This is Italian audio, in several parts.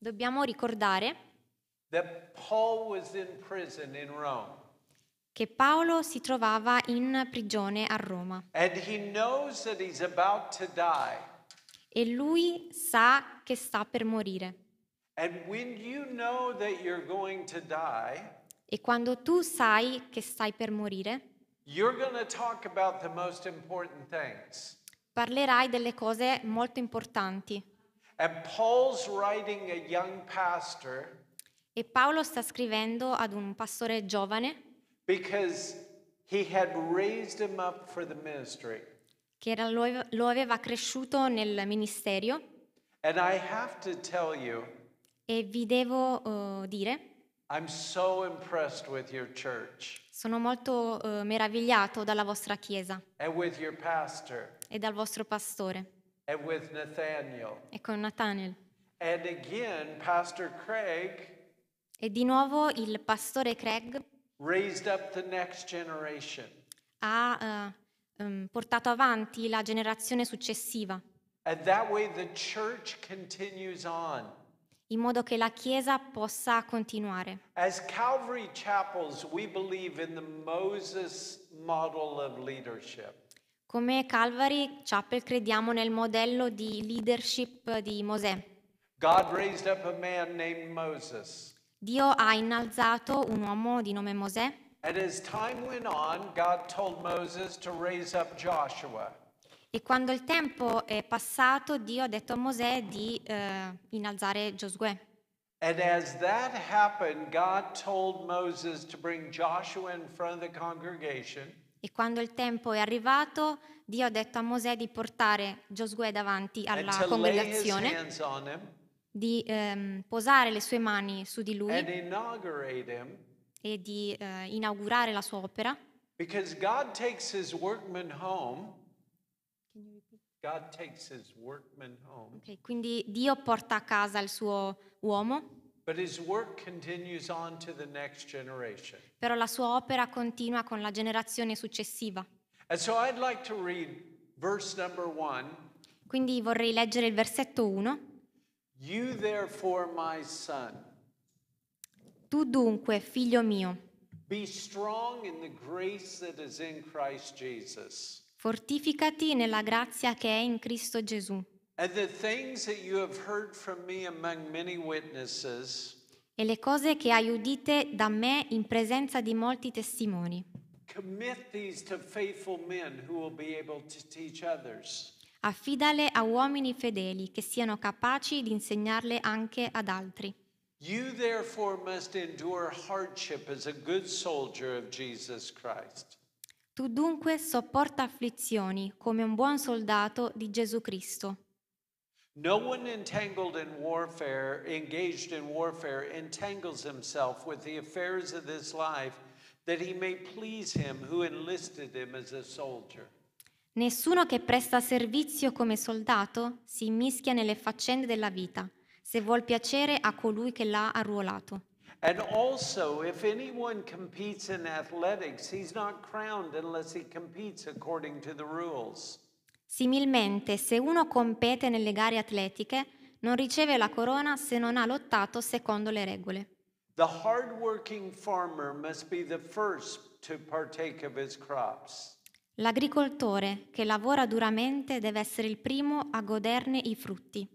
Dobbiamo ricordare che Paolo si trovava in prigione a Roma. E lui sa che sta per morire. e quando tu sai che stai per morire, parlerai delle cose molto importanti e Paolo sta scrivendo ad un pastore giovane che era, lo, lo aveva cresciuto nel ministero. You, e vi devo uh, dire, so sono molto uh, meravigliato dalla vostra chiesa pastor, e dal vostro pastore and with Nathaniel. e con Nathaniel. And again, Pastor Craig E di nuovo il pastore Craig raised up the next generation. ha eh, ehm, portato avanti la generazione successiva, And that way, the church continues on. in modo che la Chiesa possa continuare. As Calvary Chapels, we believe in the Moses model of leadership. Come Calvary Chapel crediamo nel modello di leadership di Mosè. God raised up a man named Moses. Dio ha innalzato un uomo di nome Mosè. And as time went on, God told Moses to raise up Joshua. E quando il tempo è passato, Dio ha detto a Mosè di eh, innalzare Giosuè. And as that happened, God told Moses to bring Joshua in front of the congregation. E quando il tempo è arrivato, Dio ha detto a Mosè di portare Giosuè davanti alla congregazione, di ehm, posare le sue mani su di lui e di eh, inaugurare la sua opera. Because God takes his workman home. God takes his workman home. Okay, quindi Dio porta a casa il suo uomo. Però la sua opera continua con la generazione successiva. So like Quindi vorrei leggere il versetto 1. Son, tu dunque, figlio mio, Fortificati nella grazia che è in Cristo Gesù e le cose che hai udite da me in presenza di molti testimoni. Affidale a uomini fedeli che siano capaci di insegnarle anche ad altri. You must as a good of Jesus Tu dunque sopporta afflizioni come un buon soldato di Gesù Cristo. No one entangled in warfare, engaged in warfare, entangles himself with the affairs of this life that he may please him who enlisted him as a soldier. Nessuno che presta servizio come soldato si immischia nelle faccende della vita, se vuol piacere a colui che l'ha arruolato. And also, if anyone competes in athletics, he's not crowned unless he competes according to the rules. Similmente, se uno compete nelle gare atletiche, non riceve la corona se non ha lottato secondo le regole. L'agricoltore che lavora duramente deve essere il primo a goderne i frutti.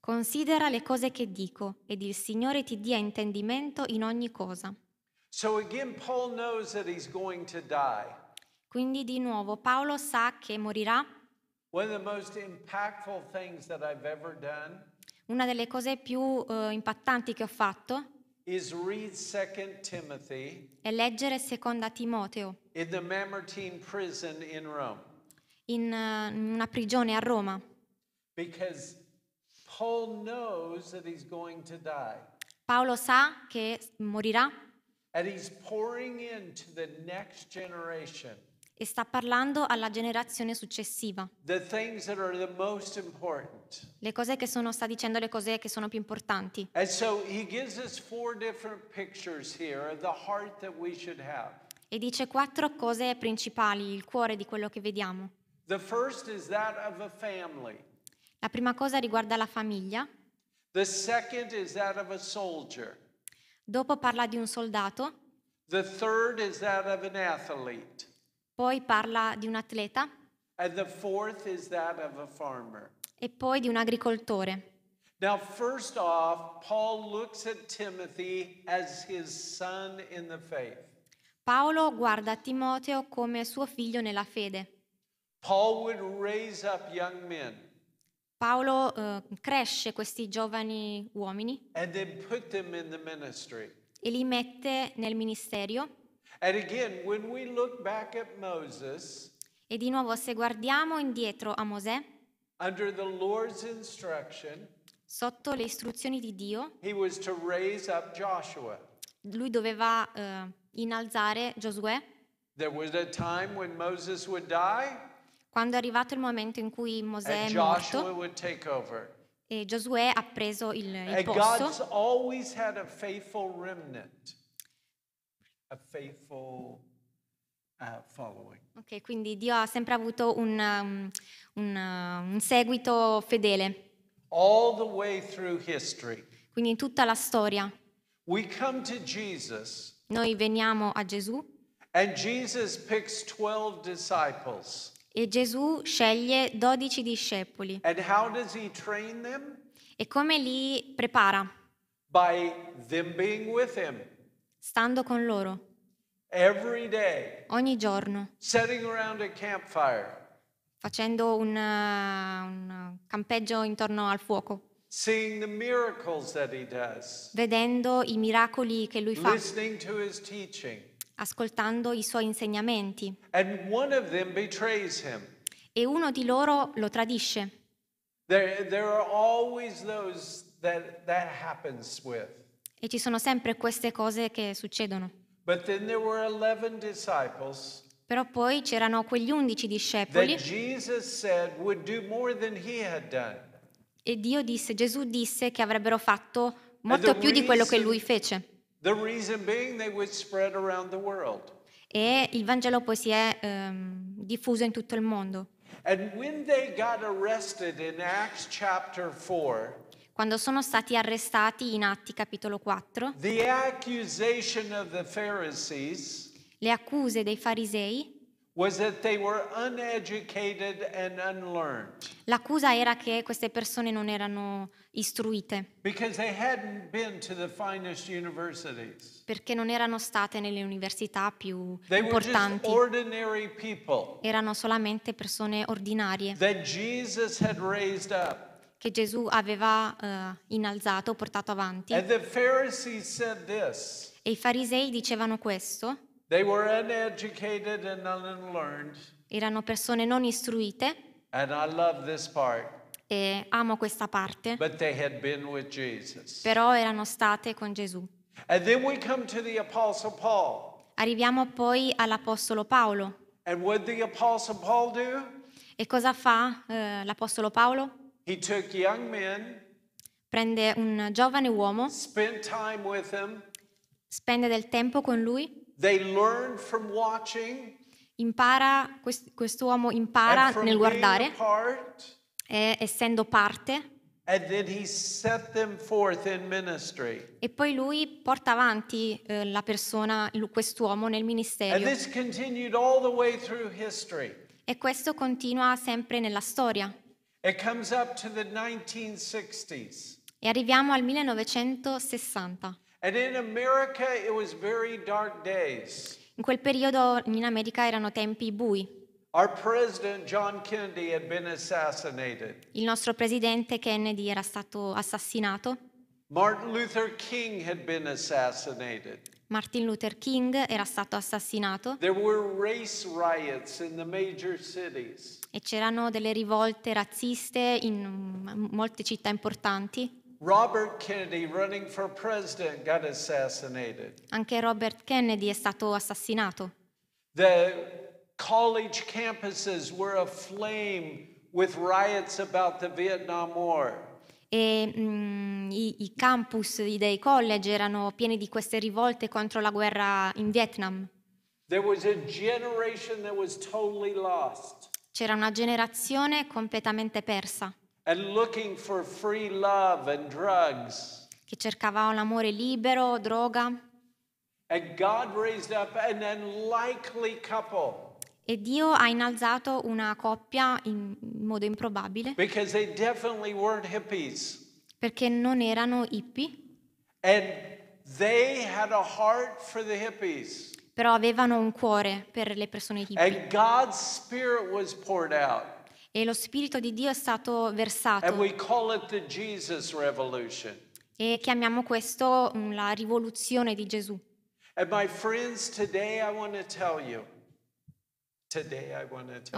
Considera le cose che dico ed il Signore ti dia intendimento in ogni cosa. So again, Paul knows that he's going to die. Quindi di nuovo Paolo sa che morirà. One of the most impactful things that I've ever done Una delle cose più eh, impattanti che ho fatto is read Timothy è leggere seconda Timoteo in the Mamertine in Rome. in eh, in una prigione a Roma, Because Paul knows that he's going to die. Paolo sa che morirà e sta parlando alla generazione successiva. Le cose che sono, sta dicendo le cose che sono più importanti. E dice quattro cose principali, il cuore di quello che vediamo. La prima cosa riguarda la famiglia. La seconda è quella di un soldato. Dopo parla di un soldato. Poi parla di un atleta. E poi di un agricoltore. Now, first off, Paul looks at Timothy as his son in the faith. Paolo guarda Timoteo come suo figlio nella fede. Paul would raise up young men. Paolo eh, cresce questi giovani uomini e li mette nel ministero. e di nuovo, se guardiamo indietro a Mosè, sotto le istruzioni di Dio, lui doveva eh, innalzare Giosuè. There was a time when Moses would die. Quando è arrivato il momento in cui Mosè è morto e Giosuè ha preso il, il posto, remnant, faithful, uh, okay, quindi Dio ha sempre avuto un, um, un, uh, un seguito fedele. Quindi in tutta la storia. Noi veniamo a Gesù. And Jesus picks 12 disciples. E Gesù sceglie dodici discepoli. And how does he train them? E come li prepara? By them being with him. Stando con loro. Every day. Ogni giorno. Sitting around a campfire. Facendo un, uh, un campeggio intorno al fuoco. Seeing the miracles that he does. Vedendo i miracoli che lui fa. Listening to his teaching ascoltando i suoi insegnamenti. E uno di loro lo tradisce. There, there that, that e ci sono sempre queste cose che succedono. Però poi c'erano quegli undici discepoli e Dio disse, Gesù disse che avrebbero fatto molto più di quello che lui fece. The reason being they would spread around the world. E il Vangelo poi si è um, diffuso in tutto il mondo. And when they got arrested in Acts chapter 4, quando sono stati arrestati in Atti capitolo 4, the accusation of the Pharisees le accuse dei farisei L'accusa era che queste persone non erano istruite. Perché non erano state nelle università più importanti. Erano solamente persone ordinarie. Che Gesù aveva uh, innalzato, portato avanti. E i farisei dicevano questo. Erano persone non istruite. E amo questa parte. Però erano state con Gesù. Arriviamo poi all'Apostolo Paolo. E cosa fa eh, l'Apostolo Paolo? Men, prende un giovane uomo, him, spende del tempo con lui, Impara, quest'uomo impara nel guardare, part, e, essendo parte. E poi lui porta avanti eh, la persona, quest'uomo nel ministero. E questo continua sempre nella storia. E arriviamo al 1960. In quel periodo in America erano tempi bui. Il nostro presidente Kennedy era stato assassinato. Martin Luther King had been assassinated. Martin Luther King era stato assassinato. E c'erano delle rivolte razziste in molte città importanti. Robert Kennedy running for president got assassinated. Anche Robert Kennedy è stato assassinato. The college campuses were aflame with riots about the Vietnam War. E mm, i, i, campus dei college erano pieni di queste rivolte contro la guerra in Vietnam. Totally C'era una generazione completamente persa che cercava un amore libero, droga. E Dio ha innalzato una coppia in modo improbabile. Perché non erano hippie. Però avevano un cuore per le persone hippie. E lo Spirito di Dio è stato versato. E chiamiamo questo mm, la rivoluzione di Gesù. Friends, today you,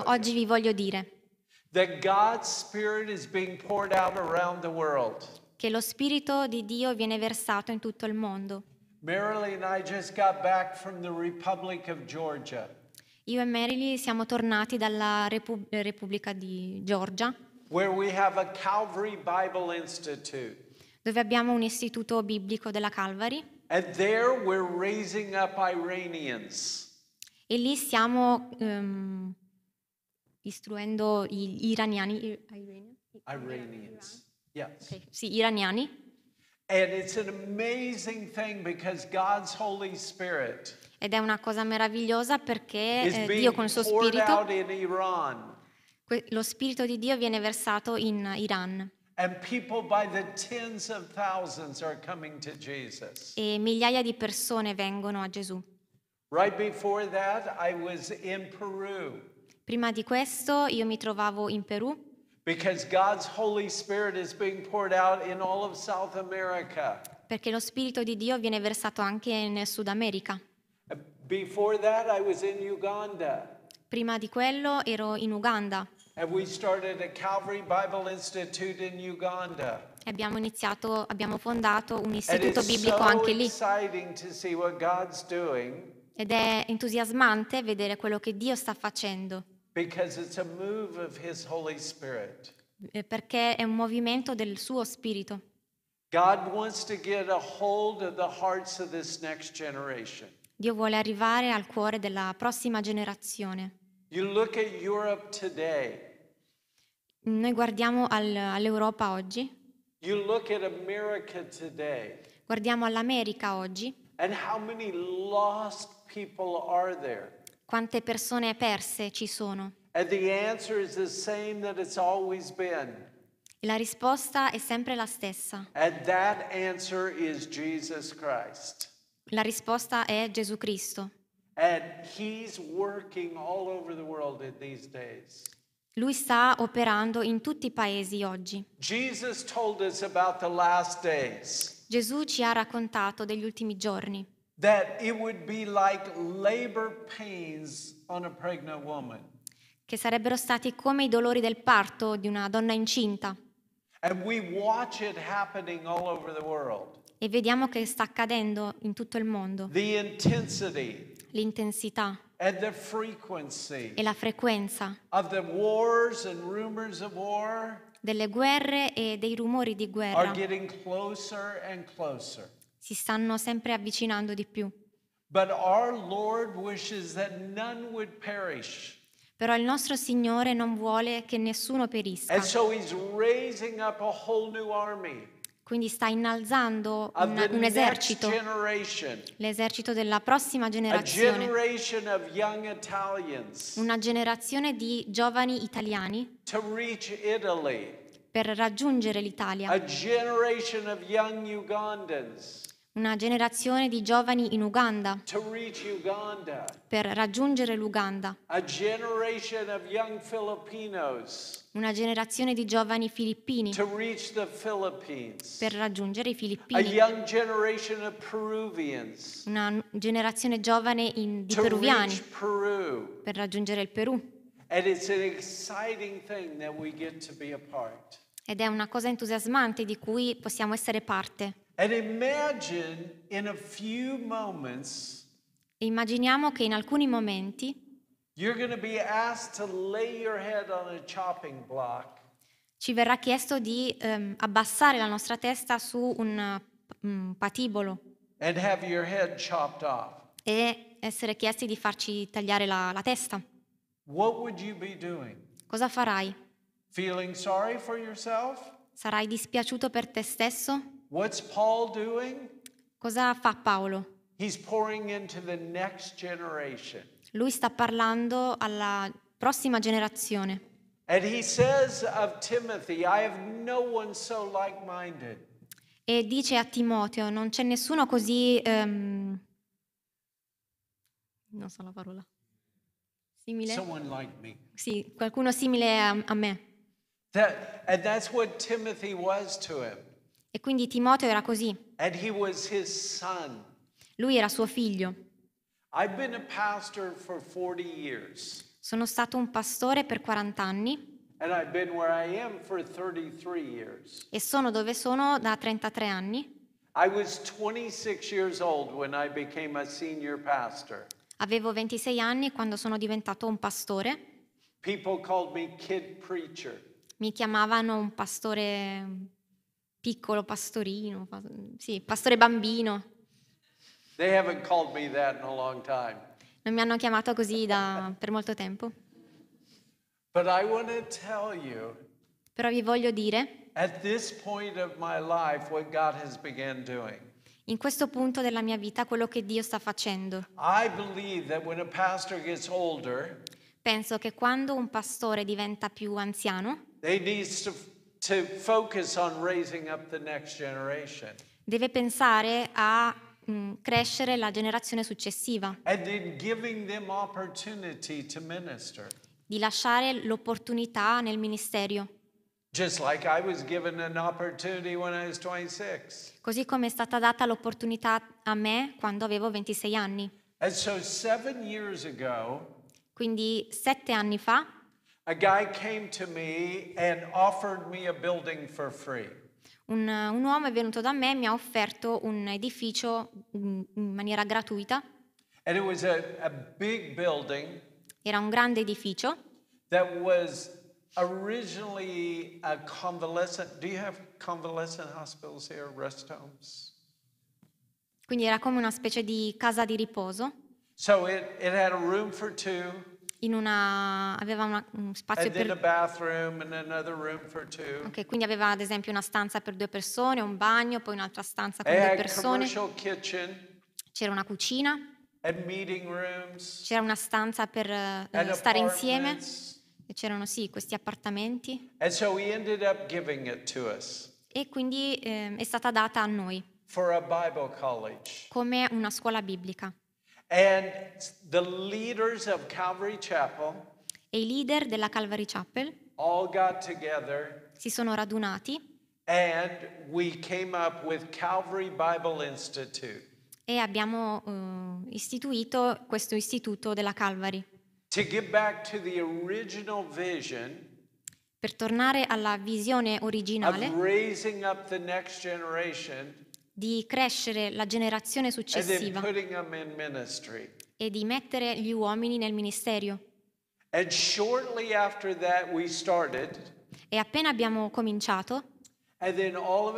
Oggi vi voglio dire che lo Spirito di Dio viene versato in tutto il mondo. Marilyn and I just got back from the Republic of Georgia. Io e Marilyn siamo tornati dalla Repub- Repubblica di Georgia, dove abbiamo un istituto biblico della Calvary. E lì stiamo um, ehm, istruendo gli iraniani. Ir- Iranians. Iran. Yes. Okay. Sì, iraniani. And it's an amazing thing because God's Holy Spirit Ed è una cosa meravigliosa perché eh, Dio con il suo spirito, lo spirito di Dio viene versato in Iran e migliaia di persone vengono a Gesù. Prima di questo io mi trovavo in Perù Because God's Holy Spirit is being poured out in all of South America. Perché lo Spirito di Dio viene versato anche in Sud America. Before that I was in Uganda. Prima di quello ero in Uganda. And we started a Calvary Bible Institute in Uganda. Abbiamo iniziato, abbiamo fondato un istituto biblico anche lì. Ed è entusiasmante vedere quello che Dio sta facendo. Because it's a move of his Holy Spirit. Eh, perché è un movimento del suo spirito. God wants to get a hold of the hearts of this next generation. Dio vuole arrivare al cuore della prossima generazione. You look at Europe today. Noi guardiamo al, all'Europa oggi. You look at America today. Guardiamo all'America oggi. And how many lost people are there? Quante persone perse ci sono? E la risposta è sempre la stessa. La risposta è Gesù Cristo. Lui sta operando in tutti i paesi oggi. Gesù ci ha raccontato degli ultimi giorni that it would be like labor pains on a pregnant woman. Che sarebbero stati come i dolori del parto di una donna incinta. And we watch it happening all over the world. E vediamo che sta accadendo in tutto il mondo. The intensity. L'intensità. And the frequency. E la frequenza. Of the wars and rumors of war. Delle guerre e dei rumori di guerra. Are getting closer and closer si stanno sempre avvicinando di più. Però il nostro Signore non vuole che nessuno perisca. So Quindi sta innalzando un, un esercito, l'esercito della prossima generazione, una generazione di giovani italiani per raggiungere l'Italia una generazione di giovani in Uganda per raggiungere l'Uganda, una generazione di giovani filippini per raggiungere i filippini, una generazione giovane in, di peruviani per raggiungere il Perù. Ed è una cosa entusiasmante di cui possiamo essere parte. And imagine in a few moments e immaginiamo che in alcuni momenti ci verrà chiesto di ehm, abbassare la nostra testa su un, un mm, patibolo and have your head chopped off. e essere chiesti di farci tagliare la, la testa. What would you be doing? Cosa farai? Feeling sorry for yourself? Sarai dispiaciuto per te stesso? What's Paul doing? Cosa fa Paolo? He's pouring into the next generation. Lui sta parlando alla prossima generazione. And he says of Timothy, I have no one so like-minded. E dice a Timoteo, non c'è nessuno così um, non so la parola. Simile? Someone like me. Sì, qualcuno simile a, a me. That, and that's what Timothy was to him. E quindi Timoteo era così. Lui era suo figlio. Sono stato un pastore per 40 anni. E sono dove sono da 33 anni. Avevo 26 anni quando sono diventato un pastore. Mi chiamavano un pastore piccolo pastorino, sì, pastore bambino. Non mi hanno chiamato così da, per molto tempo. You, Però vi voglio dire, life, in questo punto della mia vita, quello che Dio sta facendo. Older, penso che quando un pastore diventa più anziano, they needs to to focus on raising up the next generation. Deve pensare a mh, mm, crescere la generazione successiva, and in giving them opportunity to minister. di lasciare l'opportunità nel ministerio. Just like I was given an opportunity when I was 26. così come è stata data l'opportunità a me quando avevo 26 anni. And so 7 years ago, Quindi sette anni fa a guy came to me and offered me a building for free. Un, un uomo è venuto da me e mi ha offerto un edificio mm, in maniera gratuita. And it was a, a big building Era un grande edificio that was originally a convalescent. Do you have convalescent hospitals here, rest homes? Quindi era come una specie di casa di riposo. So it, it had a room for two in una, aveva una, un spazio per... Ok, quindi aveva ad esempio una stanza per due persone, un bagno, poi un'altra stanza con due persone. Kitchen, C'era una cucina. Rooms, C'era una stanza per uh, stare insieme. E c'erano sì questi appartamenti. So e quindi eh, è stata data a noi. Come una scuola biblica. Chapel, e i leader della Calvary Chapel together, si sono radunati e abbiamo uh, istituito questo istituto della Calvary. Vision, per tornare alla visione originale di crescere la generazione successiva e di mettere gli uomini nel ministero. Started, e appena abbiamo cominciato, abbiamo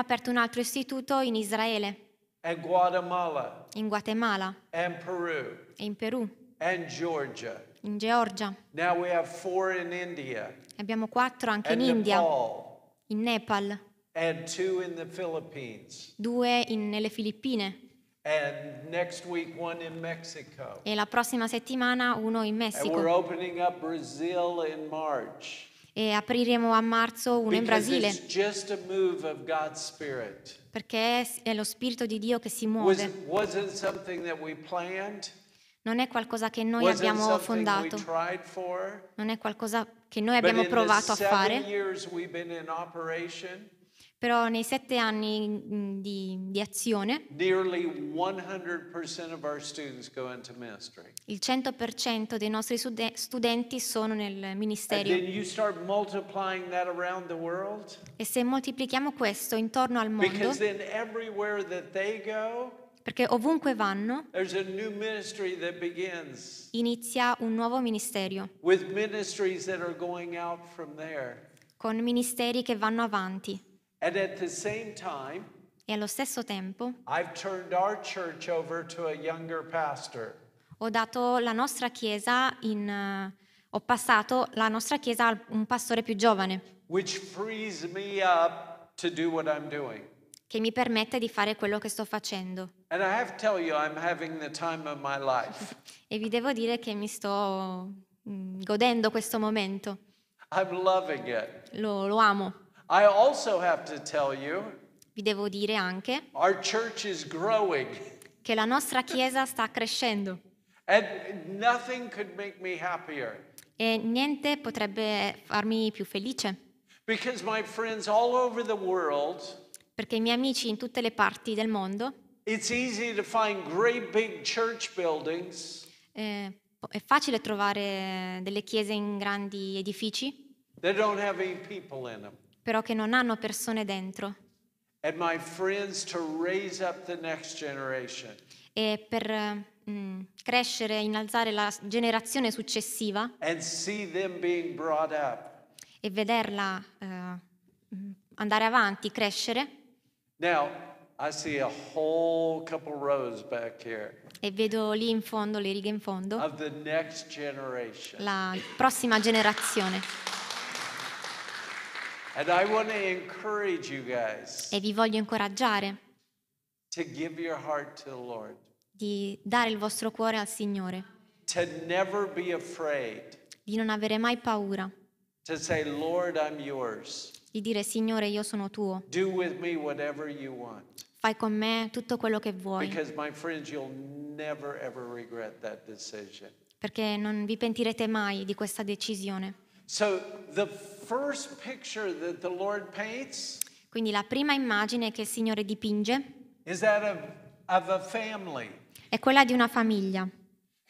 aperto un altro istituto in Israele, in Guatemala, in Guatemala Peru, e in Perù, in Georgia. Abbiamo quattro anche in India. Nepal, in Nepal, in due in, nelle Filippine week, e la prossima settimana uno in Messico. In e apriremo a marzo uno in Brasile. Perché è lo Spirito di Dio che si muove. Was, wasn't something that we planned? non è qualcosa che noi abbiamo fondato, non è qualcosa che noi abbiamo provato a fare, però nei sette anni mm, di, di azione il 100% dei nostri studenti sono nel ministero. E se moltiplichiamo questo intorno al mondo, perché ovunque vanno inizia un nuovo ministerio con ministeri che vanno avanti. e allo stesso tempo ho dato la nostra chiesa in... Uh, ho passato la nostra chiesa a un pastore più giovane. Which frees me up to do what I'm doing che mi permette di fare quello che sto facendo. e vi devo dire che mi sto mm, godendo questo momento. Lo, lo, amo. You, vi devo dire anche che la nostra chiesa sta crescendo. E niente potrebbe farmi più felice. Because my friends all over the world perché i miei amici in tutte le parti del mondo eh, è facile trovare delle chiese in grandi edifici però che non hanno persone dentro e per mm, crescere, innalzare la generazione successiva e vederla eh, mm, andare avanti, crescere Now, I see a whole couple rows back here E vedo lì in fondo, le righe in fondo, of the next generation. la prossima generazione. And I want to encourage you guys E vi voglio incoraggiare to give your heart to the Lord, di dare il vostro cuore al Signore, to never be afraid di non avere mai paura, to say, Lord, I'm yours di dire Signore io sono tuo. Fai con me tutto quello che vuoi. Friends, never, Perché non vi pentirete mai di questa decisione. So, paints, Quindi la prima immagine che il Signore dipinge of, of è quella di una famiglia.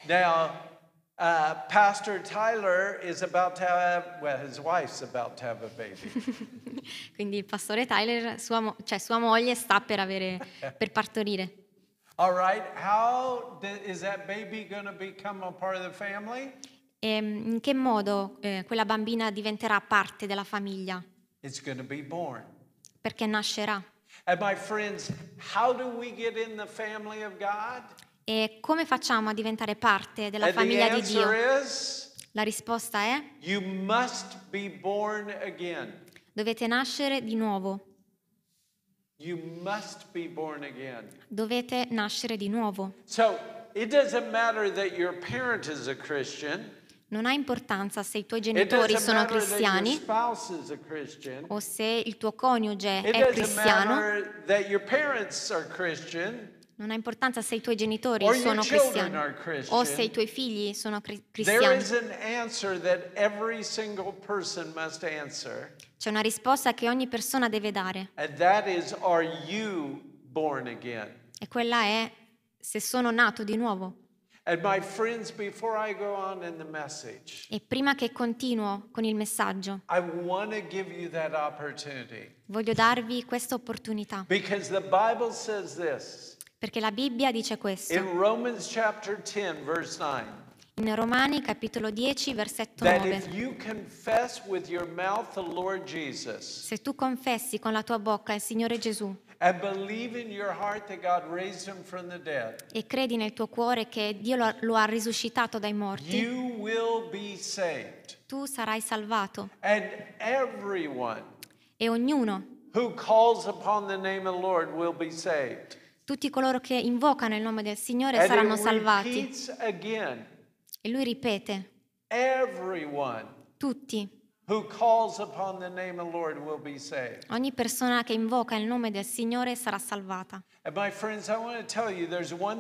Now, Uh, Pastor Tyler is about to have, well, his wife's about to have a baby. Quindi il pastore Tyler, sua, cioè sua moglie, sta per, avere, per partorire. All right, how did, is that baby going to become a part of the family? E ehm, in che modo eh, quella bambina diventerà parte della famiglia? It's going to be born. Perché nascerà. And my friends, how do we get in the family of God? E come facciamo a diventare parte della And famiglia di Dio? Is, La risposta è you Dovete nascere di nuovo. Dovete nascere di nuovo. So, non ha importanza se i tuoi genitori sono cristiani o se il tuo coniuge è cristiano. Non ha importanza se i tuoi genitori sono cristiani o se i tuoi figli sono cristiani. C'è una risposta che ogni persona deve dare. e quella è se sono nato di nuovo. e prima che continuo con il messaggio, voglio darvi questa opportunità. Perché la Bibbia dice questo. Perché la Bibbia dice questo. In Romans chapter 10 verse 9. In Romani capitolo 10 versetto 9. Jesus, se tu confessi con la tua bocca il Signore Gesù e credi nel tuo cuore che Dio lo, lo ha risuscitato dai morti, tu sarai salvato. e ognuno who calls upon the name of the Lord will be saved. Tutti coloro che invocano il nome del Signore saranno salvati. Again, e lui ripete, tutti. Ogni persona che invoca il nome del Signore sarà salvata. Friends, you,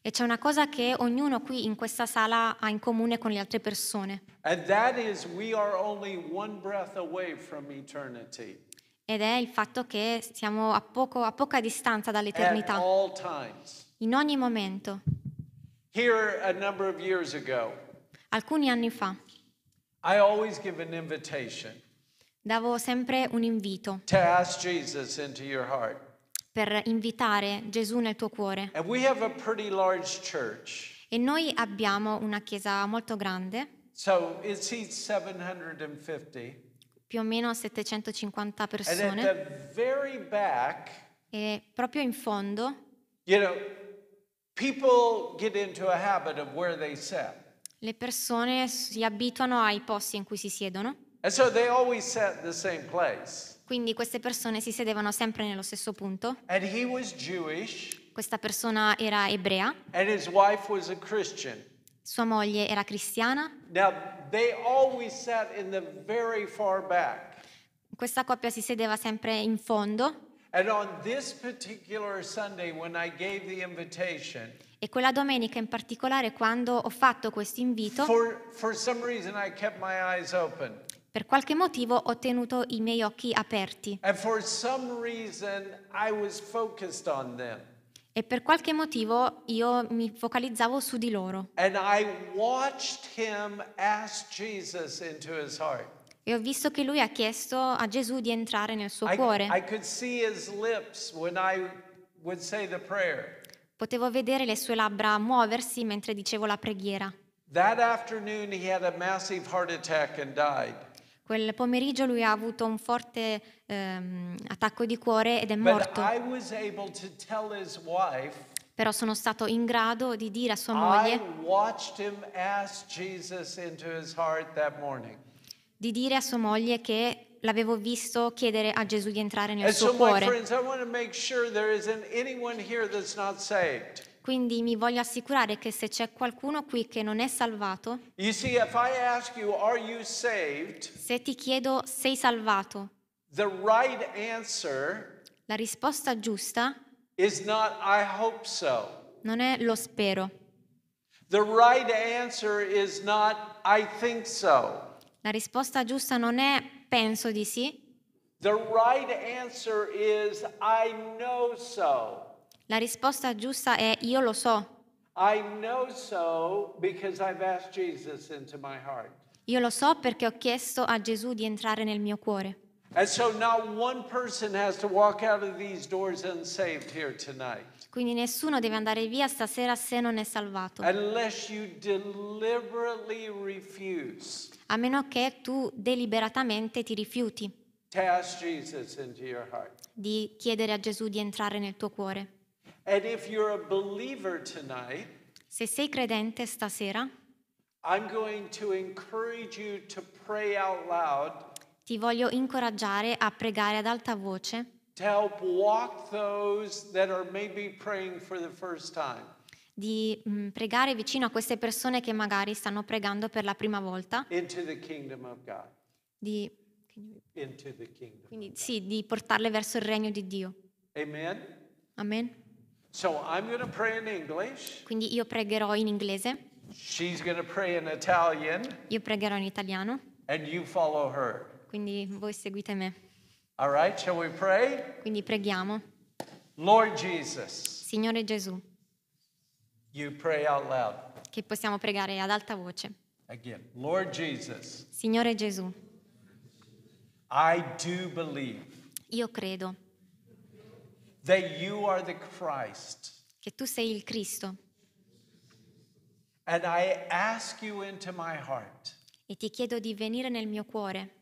e c'è una cosa che ognuno qui in questa sala ha in comune con le altre persone. And that is we are only one breath away from eternity ed è il fatto che siamo a, poco, a poca distanza dall'eternità, in ogni momento. Here, ago, alcuni anni fa, davo sempre un invito per invitare Gesù nel tuo cuore. E noi abbiamo una chiesa molto grande. So it 750 più o meno 750 persone. Back, e proprio in fondo, you know, le persone si abituano ai posti in cui si siedono. So Quindi queste persone si sedevano sempre nello stesso punto. Jewish, Questa persona era ebrea. E sua moglie era cristiana. Sua moglie era cristiana. Questa coppia si sedeva sempre in fondo. e quella domenica in particolare quando ho fatto questo invito, per qualche motivo ho tenuto i miei occhi aperti. E per qualche motivo ero focalizzato su loro. E per qualche motivo io mi focalizzavo su di loro. E ho visto che lui ha chiesto a Gesù di entrare nel suo cuore. Potevo vedere le sue labbra muoversi mentre dicevo la preghiera. That afternoon he had a massive heart attack and died. Quel pomeriggio lui ha avuto un forte ehm, attacco di cuore ed è morto. Però sono stato in grado di dire a sua moglie di dire a sua moglie che l'avevo visto chiedere a Gesù di entrare nel suo cuore. E amici, voglio che che non non c'è qui è quindi mi voglio assicurare che se c'è qualcuno qui che non è salvato, see, you, saved, se ti chiedo sei salvato, right la risposta giusta not, so. non è lo spero. Right not, so. La risposta giusta non è penso di sì. The right answer is I know so. La risposta giusta è io lo so. So io lo so perché ho chiesto a Gesù di entrare nel mio cuore. So Quindi nessuno deve andare via stasera se non è salvato. A meno che tu deliberatamente ti rifiuti di chiedere a Gesù di entrare nel tuo cuore. And if you're a believer tonight, se sei credente stasera, I'm going to encourage you to pray out loud ti voglio incoraggiare a pregare ad alta voce to help walk those that are maybe praying for the first time. di mm, pregare vicino a queste persone che magari stanno pregando per la prima volta, into the kingdom of God. di, Into the kingdom. quindi sì, di portarle verso il regno di Dio. Amen. Amen. So I'm going to pray in English. Quindi io pregherò in inglese. She's going to pray in Italian. Io pregherò in italiano. And you follow her. Quindi voi seguite me. All right, shall we pray? Quindi preghiamo. Lord Jesus. Signore Gesù. You pray out loud. Che possiamo pregare ad alta voce. Again, Lord Jesus. Signore Gesù. I do believe. Io credo. Che tu sei il Cristo. E ti chiedo di venire nel mio cuore.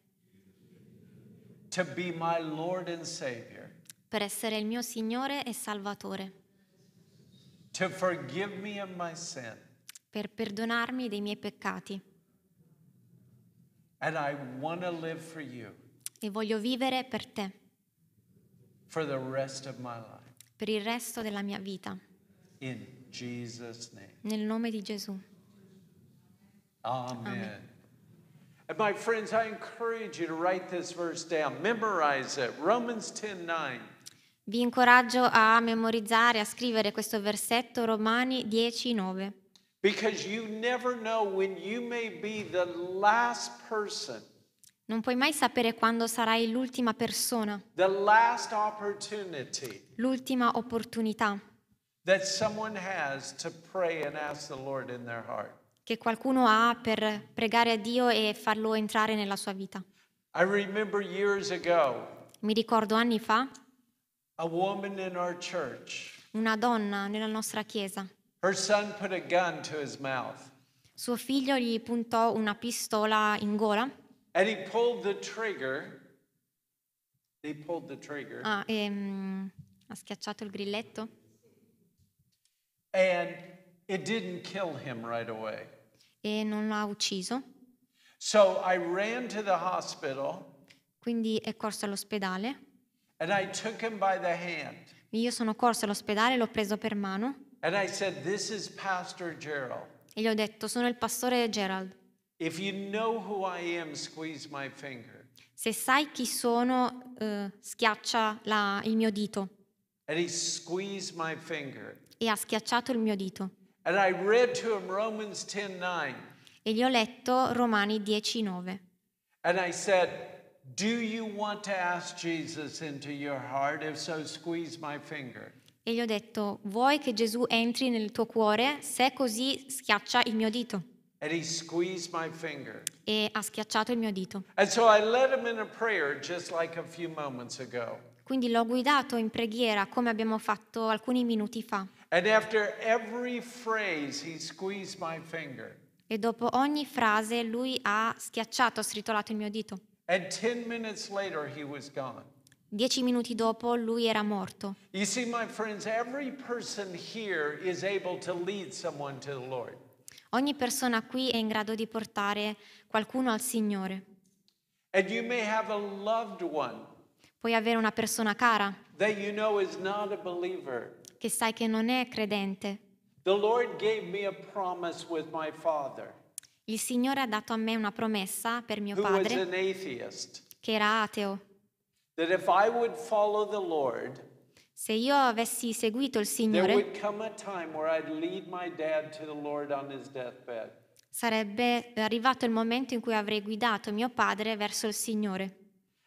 Per essere il mio Signore e Salvatore. Per perdonarmi dei miei peccati. E voglio vivere per te for the rest of my life. Per il resto della mia vita. In Jesus name. Nel nome di Gesù. Amen. Amen. And my friends, I encourage you to write this verse down. Memorize it. Romans 10:9. Vi incoraggio a memorizzare, a scrivere questo versetto Romani 10:9. Because you never know when you may be the last person non puoi mai sapere quando sarai l'ultima persona, l'ultima opportunità che qualcuno ha per pregare a Dio e farlo entrare nella sua vita. Mi ricordo anni fa una donna nella nostra chiesa. Suo figlio gli puntò una pistola in gola. And he pulled the trigger. They pulled the trigger. Ah, e, um, ha schiacciato il grilletto. And it didn't kill him right away. E non l'ha ucciso. So I ran to the hospital. Quindi è corso all'ospedale. And I took him by the hand. Io sono corso all'ospedale, l'ho preso per mano. And I said, This is Pastor Gerald. E gli ho detto, sono il pastore Gerald. If you know who I am, squeeze my finger. Se sai chi sono, eh, schiaccia la, il mio dito. And he squeezed my finger. E ha schiacciato il mio dito. And I read to him Romans 10:9. E gli ho letto Romani 10:9. And I said, "Do you want to ask Jesus into your heart? If so, squeeze my finger." E gli ho detto, "Vuoi che Gesù entri nel tuo cuore? Se è così, schiaccia il mio dito." E ha schiacciato il mio dito. Quindi l'ho guidato in preghiera come abbiamo fatto alcuni minuti fa. Phrase, e dopo ogni frase lui ha schiacciato, ha stritolato il mio dito. Dieci minuti dopo lui era morto. You see, my friends, every person here is able to lead someone to the Lord. Ogni persona qui è in grado di portare qualcuno al Signore. Puoi avere una persona cara you know che sai che non è credente. Il Signore ha dato a me una promessa per mio padre, che era ateo, that if I would follow se io avessi seguito il Signore, sarebbe arrivato il momento in cui avrei guidato mio padre verso il Signore.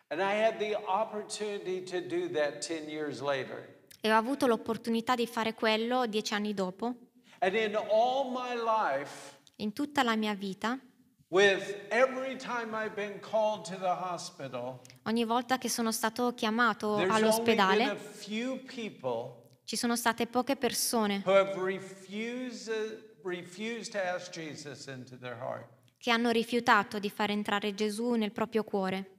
E ho avuto l'opportunità di fare quello dieci anni dopo. In tutta la mia vita, Ogni volta che sono stato chiamato all'ospedale, ci sono state poche persone che hanno rifiutato di far entrare Gesù nel proprio cuore.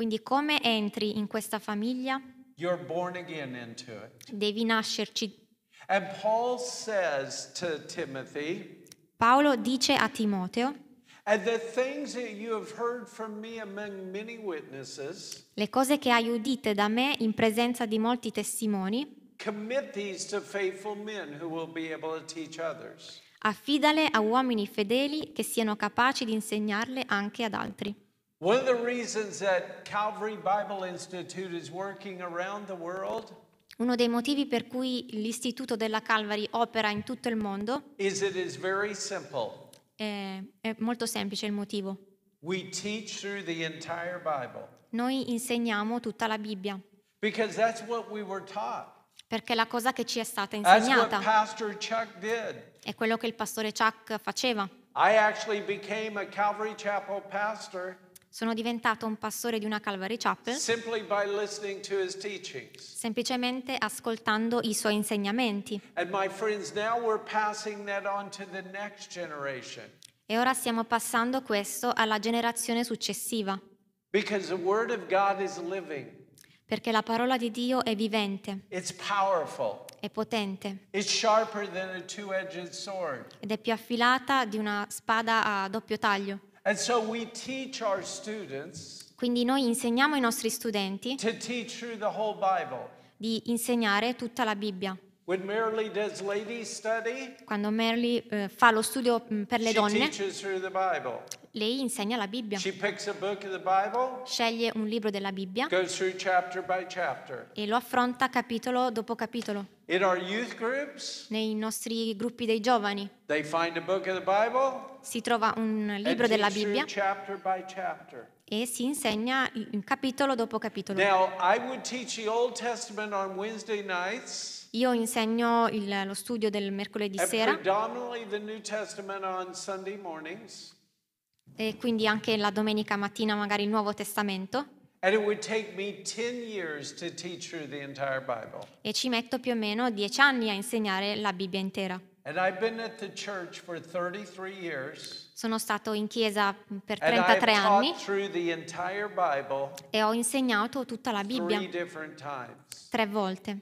Quindi come entri in questa famiglia? Devi nascerci And Paul says to Timothy, Paolo dice a Timoteo, le cose che hai udite da me in presenza di molti testimoni, affidale a uomini fedeli che siano capaci di insegnarle anche ad altri. One of the reasons that Calvary Bible Institute is working around the world uno dei motivi per cui l'istituto della Calvary opera in tutto il mondo è, è molto semplice il motivo. Noi insegniamo tutta la Bibbia. Perché è la cosa che ci è stata insegnata. È quello che il pastore Chuck faceva. I actually became a Calvary Chapel pastor sono diventato un pastore di una Calvary Chapel semplicemente ascoltando i suoi insegnamenti. Friends, e ora stiamo passando questo alla generazione successiva. Perché la parola di Dio è vivente. È potente. Ed è più affilata di una spada a doppio taglio. So Quindi noi insegniamo ai nostri studenti di insegnare tutta la Bibbia. Study, Quando Merly eh, fa lo studio mm, per le donne, lei insegna la Bibbia. Bible, sceglie un libro della Bibbia chapter chapter. e lo affronta capitolo dopo capitolo. Groups, Nei nostri gruppi dei giovani Bible, si trova un libro della Bibbia chapter e si insegna capitolo dopo capitolo. Now, I would teach the Old Testament on Wednesday nights. Io insegno il, lo studio del mercoledì sera e quindi anche la domenica mattina magari il Nuovo Testamento. E ci metto più o meno dieci anni a insegnare la Bibbia intera. Years, Sono stato in chiesa per 33 anni Bible, e ho insegnato tutta la Bibbia tre volte.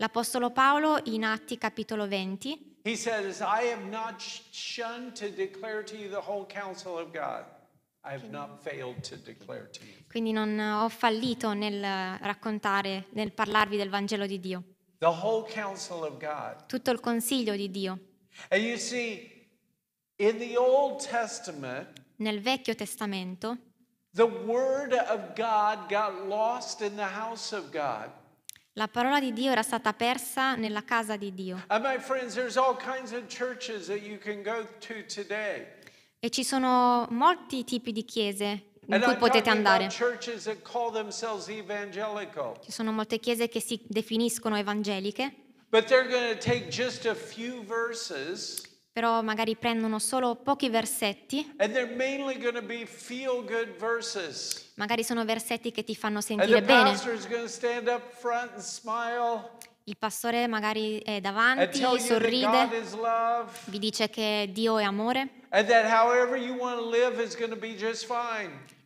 L'Apostolo Paolo in Atti capitolo 20 He says, I have not shunned to declare to you the whole counsel of God. I have not failed to declare to you. Quindi non eh, ho fallito nel eh, raccontare, nel parlarvi del Vangelo di Dio. The whole counsel of God. Tutto il consiglio di Dio. And you see, in the Old Testament, nel Vecchio Testamento, the word of God got lost in the house of God. La parola di Dio era stata persa nella casa di Dio. Uh, e ci sono molti tipi di chiese in cui potete andare. Ci sono molte chiese che si definiscono evangeliche. But they're going to take just a few verses però magari prendono solo pochi versetti. Magari sono versetti che ti fanno sentire bene. Il pastore magari è davanti, sorride, vi dice che Dio è amore.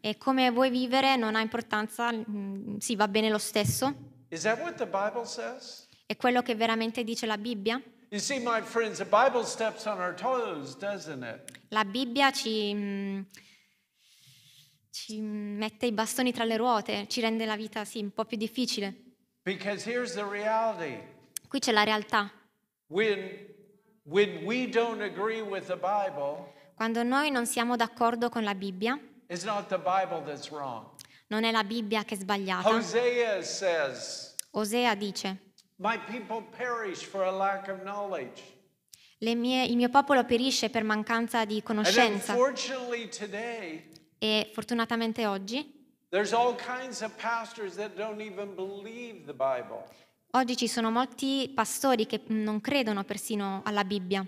E come vuoi vivere non ha importanza, mm, sì, va bene lo stesso. È quello che veramente dice la Bibbia? La Bibbia ci, mm, ci mette i bastoni tra le ruote, ci rende la vita sì, un po' più difficile. Qui c'è la realtà. Quando noi non siamo d'accordo con la Bibbia, non è la Bibbia che è sbagliata. Osea dice, mie, il mio popolo perisce per mancanza di conoscenza. E fortunatamente oggi Oggi ci sono molti pastori che non credono persino alla Bibbia.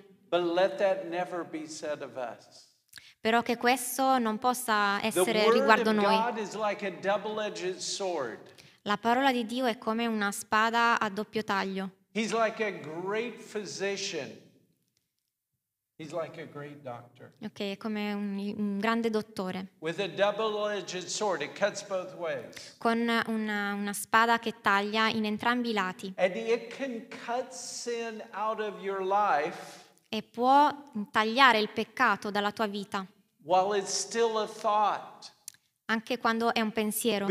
Però che questo non possa essere riguardo noi. La parola di Dio è come una spada a doppio taglio. He's like a great physician. He's like a great doctor. Ok, è come un, un grande dottore. With a double-edged sword, it cuts both ways. Con una, una spada che taglia in entrambi i lati. And it can cut sin out of your life. E può tagliare il peccato dalla tua vita. While it's still a thought anche quando è un pensiero.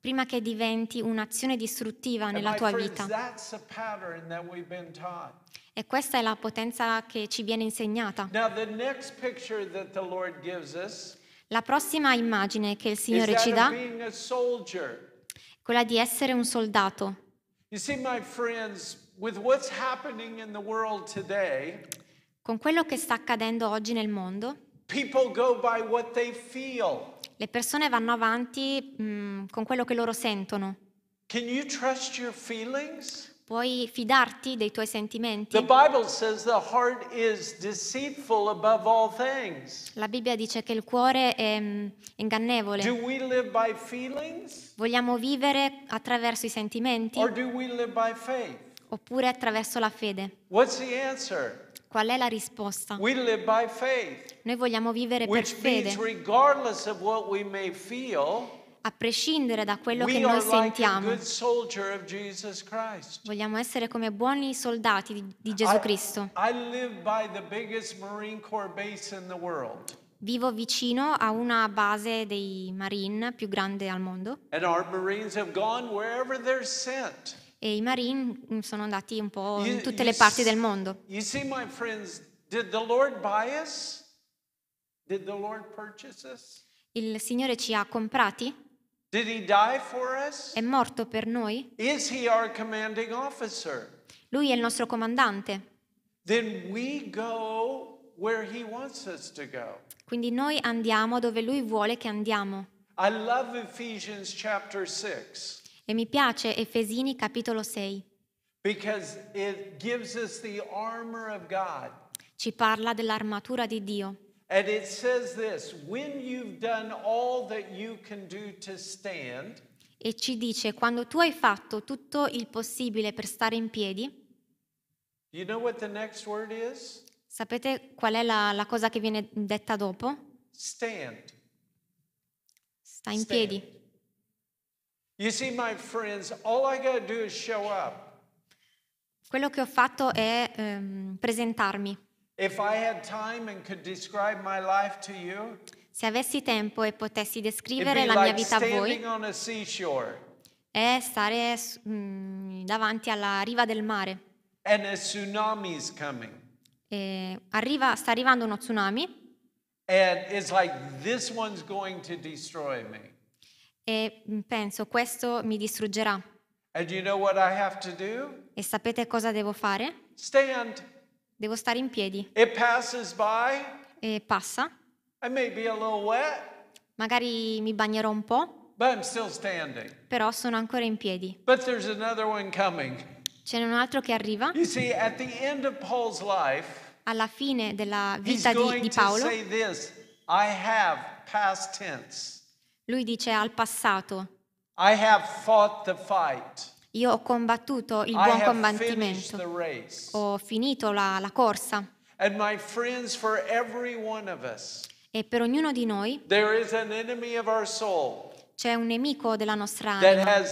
Prima che diventi un'azione distruttiva nella tua vita. E questa è la potenza che ci viene insegnata. la prossima immagine che il Signore ci dà è quella di essere un soldato. You see, my friends, with what's happening in the world con quello che sta accadendo oggi nel mondo, le persone vanno avanti mm, con quello che loro sentono. Puoi fidarti dei tuoi sentimenti? La Bibbia dice che il cuore è mm, ingannevole. Vogliamo vivere attraverso i sentimenti? Oppure attraverso la fede? What's the answer? Qual è la risposta? We live by faith, Noi vogliamo vivere per fede, a prescindere da quello che noi sentiamo. Vogliamo essere come buoni soldati di, Gesù Cristo. Vivo vicino a una base dei Marine più grande al mondo E i nostri Marines have gone wherever they're sent e i marine mm, sono andati un po' in tutte you, le parti del mondo. You see my friends, did the Lord buy us? Did the Lord purchase us? Il Signore ci ha comprati? Did he die for us? È morto per noi? Is he our commanding officer? Lui è il nostro comandante. Then we go where he wants us to go. Quindi noi andiamo dove lui vuole che andiamo. I love Ephesians chapter 6. E mi piace Efesini capitolo 6. Because it gives us the armor of God. Ci parla dell'armatura di Dio. And it says this, when you've done all that you can do to stand, e ci dice quando tu hai fatto tutto il possibile per stare in piedi, you know what the next word is? Sapete qual è la, la cosa che viene detta dopo? Stand. Sta in Stand. piedi. You see, my friends, all I gotta do is show up. Quello che ho fatto è ehm, presentarmi. If I had time and could describe my life to you, Se avessi tempo e potessi descrivere la mia vita a voi, è stare mm, davanti alla riva del mare. E arriva- sta arrivando uno tsunami E è come questo one's going to destroy me. E mm, penso, questo mi distruggerà. You know e sapete cosa devo fare? Stand. Devo stare in piedi. E passa. Magari mi bagnerò un po'. Però sono ancora in piedi. But there's another one coming. Ce un altro che arriva. See, life, alla fine della vita di, di Paolo, this, lui dice al passato, io ho combattuto il buon combattimento, ho finito la, la corsa. Us, e per ognuno di noi soul, c'è un nemico della nostra anima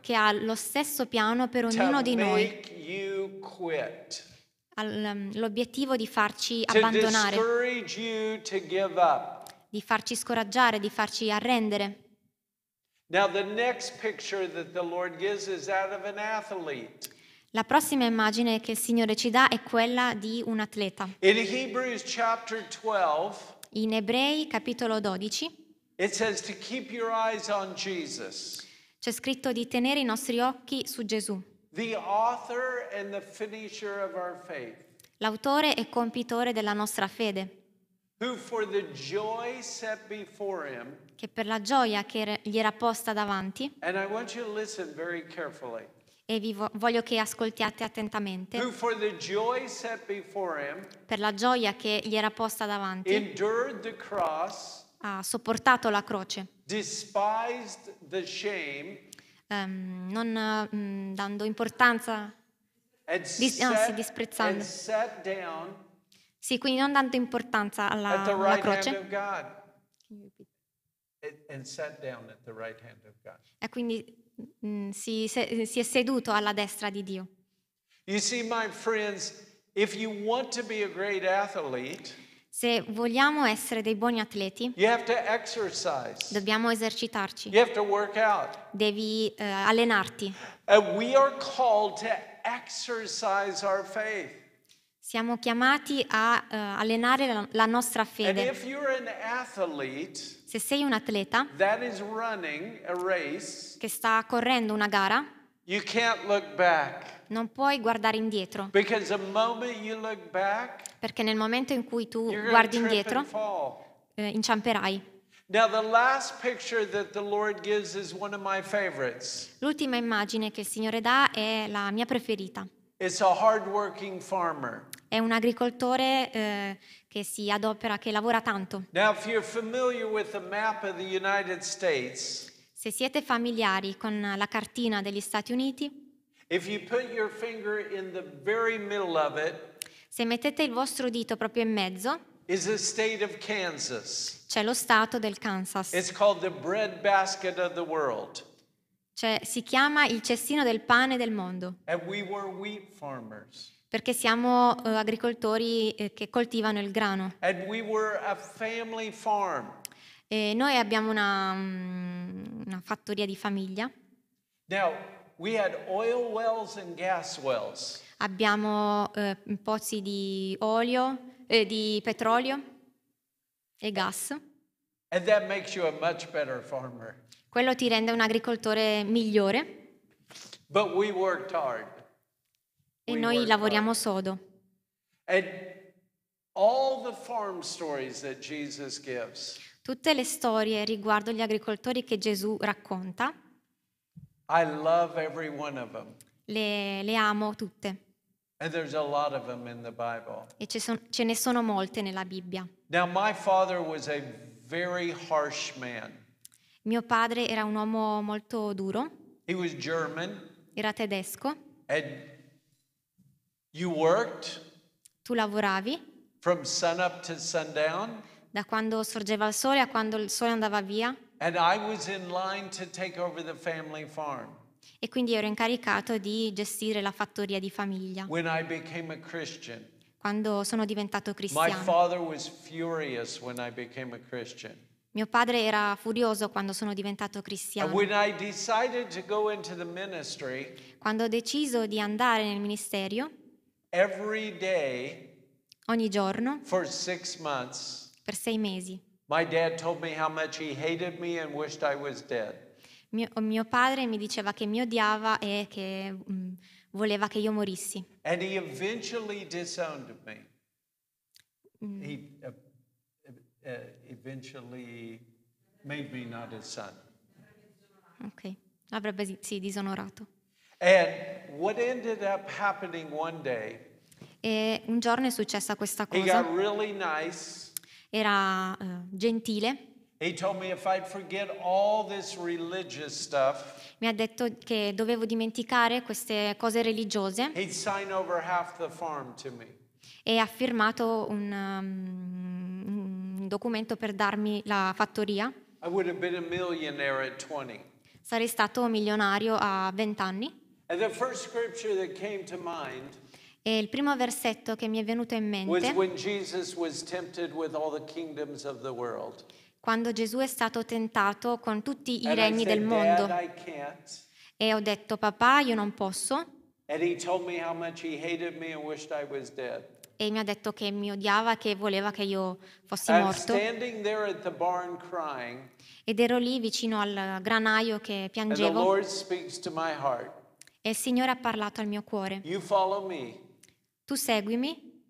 che ha lo stesso piano per ognuno di noi ehm, l'obiettivo di farci abbandonare di farci scoraggiare, di farci arrendere. La prossima immagine che il Signore ci dà è quella di un atleta. In Ebrei capitolo 12 c'è scritto di tenere i nostri occhi su Gesù. L'autore e compitore della nostra fede che per la gioia che gli era posta davanti, e vi voglio che ascoltiate attentamente, per la gioia che gli era posta davanti, ha sopportato la croce, um, non um, dando importanza, anzi disprezzando, sì, quindi non dando importanza alla, alla croce. E quindi mh, mm, mm, si, se, si è seduto alla destra di Dio. You see, my friends, if you want to be a great athlete, se vogliamo essere dei buoni atleti, dobbiamo esercitarci. Devi uh, allenarti. And we are called to exercise our faith. Siamo chiamati a uh, allenare la, la, nostra fede. Athlete, Se sei un atleta race, che sta correndo una gara, non puoi guardare indietro. Back, perché nel momento in cui tu guardi indietro, eh, inciamperai. L'ultima immagine che il Signore dà è la mia preferita. It's a hardworking farmer. È un agricoltore eh, che si adopera, che lavora tanto. Now, if you're with the map of the States, se siete familiari con la cartina degli Stati Uniti, if you put your in the very of it, se mettete il vostro dito proprio in mezzo, is the state of Kansas. C'è lo stato del Kansas. It's the breadbasket of the world. Cioè, si chiama il cestino del pane del mondo. And we were wheat farmers perché siamo uh, agricoltori eh, che coltivano il grano. We e noi abbiamo una, mm, una, fattoria di famiglia. Now, we had oil wells and gas wells. Abbiamo eh, pozzi di olio, eh, di petrolio e gas. And that makes you a much better farmer. Quello ti rende un agricoltore migliore. But we worked hard e noi lavoriamo sodo. Tutte le storie riguardo gli agricoltori che Gesù racconta, le, le amo tutte. E ce, son, ce, ne sono molte nella Bibbia. Now, Mio padre era un uomo molto duro. German, era tedesco. Ed You worked tu lavoravi from sunup to sundown. da quando sorgeva il sole a quando il sole andava via. And I was in line to take over the family farm. E quindi ero incaricato di gestire la fattoria di famiglia. When I became a Christian. Quando sono diventato cristiano. Mio padre era furioso quando sono diventato cristiano. quando ho deciso di andare nel ministero, every day ogni giorno for six months, per sei mesi. My dad told me how much he hated me and wished I was dead. Mio, mio padre mi diceva che mi odiava e che mm, voleva che io morissi. And he eventually disowned me. Mm. He uh, uh, eventually made me not his son. Ok, l'avrebbe sì, disonorato. And what ended up happening one day, e un giorno è successa questa he cosa. got really nice. Era eh, gentile. He told me if I'd forget all this religious stuff, Mi ha detto che dovevo dimenticare queste cose religiose e ha firmato un, um, un documento per darmi la fattoria. I would have been a at 20. Sarei stato milionario a 20 anni. E il primo versetto che mi è venuto in mente quando Gesù è stato tentato con tutti i regni del mondo. E ho detto, papà, io non posso. E mi ha detto che mi odiava, che voleva che io fossi morto. Ed ero lì vicino al granaio che piangevo. E il Signore ha parlato al mio cuore. You follow me. Tu seguimi.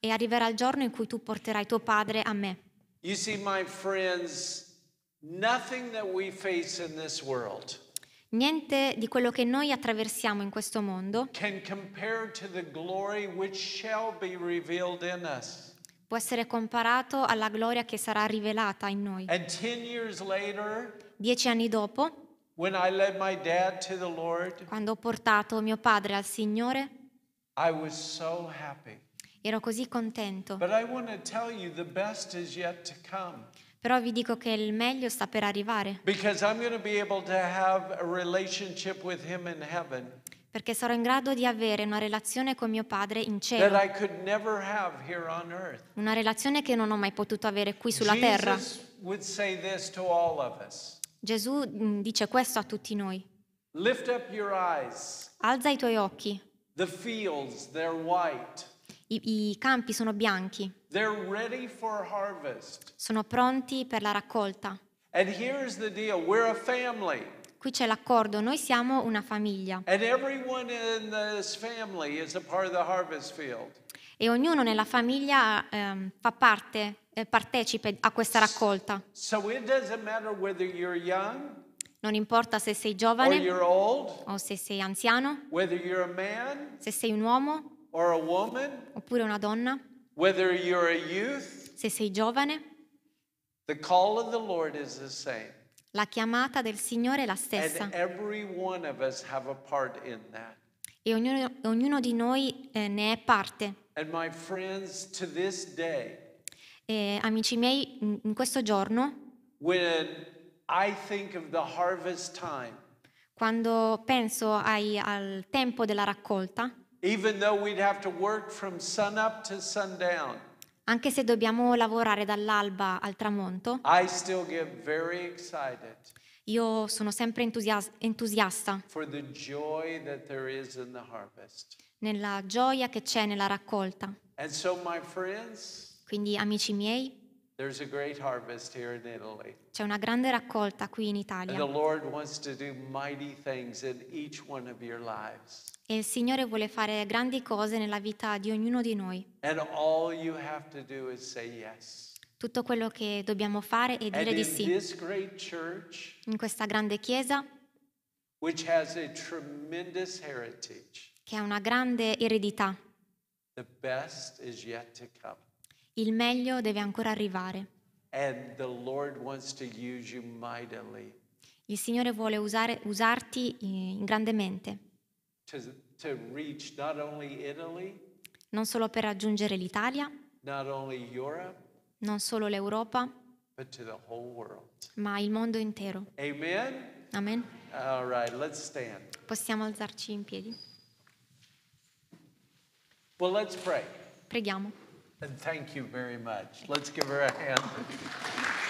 E arriverà il giorno in cui tu porterai tuo padre a me. You see, my friends, nothing that we face in this world Niente di quello che noi attraversiamo in questo mondo può essere comparato alla gloria che sarà rivelata in noi. Dieci anni dopo, quando ho portato mio padre al Signore, ero così contento. Però vi dico che il meglio sta per arrivare. Perché sarò in grado di avere una relazione con mio padre in cielo. Una relazione che non ho mai potuto avere qui sulla terra. Gesù mm, dice questo a tutti noi. Alza i tuoi occhi. Fields, I, I, campi sono bianchi. Sono pronti per la raccolta. Qui c'è l'accordo, noi siamo una famiglia. E ognuno nella famiglia um, fa parte eh, partecipe a questa raccolta. So it you're young, non importa se sei giovane old, o se sei anziano, man, se sei un uomo woman, oppure una donna, youth, se sei giovane, La chiamata del Signore è la stessa. E ognuno, ognuno di noi eh, ne è parte. And my friends, to this day, eh, amici miei, in, in questo giorno, time, quando penso ai, al tempo della raccolta, sundown, anche se dobbiamo lavorare dall'alba al tramonto, io sono sempre entusiasta, entusiasta nella gioia che c'è nella raccolta. And so, my friends, quindi, amici miei, c'è una grande raccolta qui in Italia. E il Signore vuole fare grandi cose nella vita di ognuno di noi. Tutto quello che dobbiamo fare è dire di sì. In questa grande chiesa, che ha una grande eredità, the best è ancora to venire. Il meglio deve ancora arrivare. Il Signore vuole usare, usarti eh, in grandemente. To, to Italy, non solo per raggiungere l'Italia, Europe, non solo l'Europa, ma il mondo intero. Amen. Amen. Right, Possiamo alzarci in piedi. Well, Preghiamo. And thank you very much. Let's give her a hand.